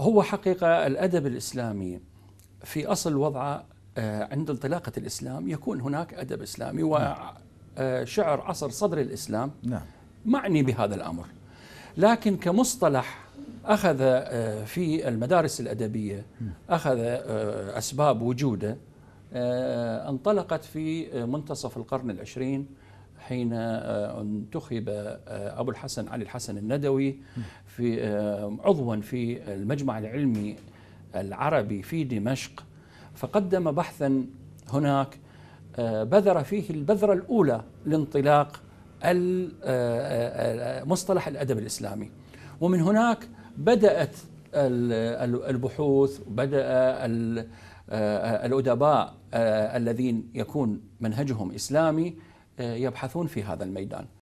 هو حقيقة الأدب الإسلامي في أصل وضعه آه، عند انطلاقة الإسلام يكون هناك أدب إسلامي وشعر نعم. آه، عصر صدر الإسلام نعم. معني بهذا الأمر لكن كمصطلح أخذ آه، في المدارس الأدبية أخذ أسباب وجوده انطلقت في منتصف القرن العشرين حين آه، انتخب آه، أبو الحسن علي الحسن الندوي في آه، عضوا في المجمع العلمي العربي في دمشق فقدم بحثا هناك بذر فيه البذرة الأولى لانطلاق مصطلح الأدب الإسلامي ومن هناك بدأت البحوث بدأ الأدباء الذين يكون منهجهم إسلامي يبحثون في هذا الميدان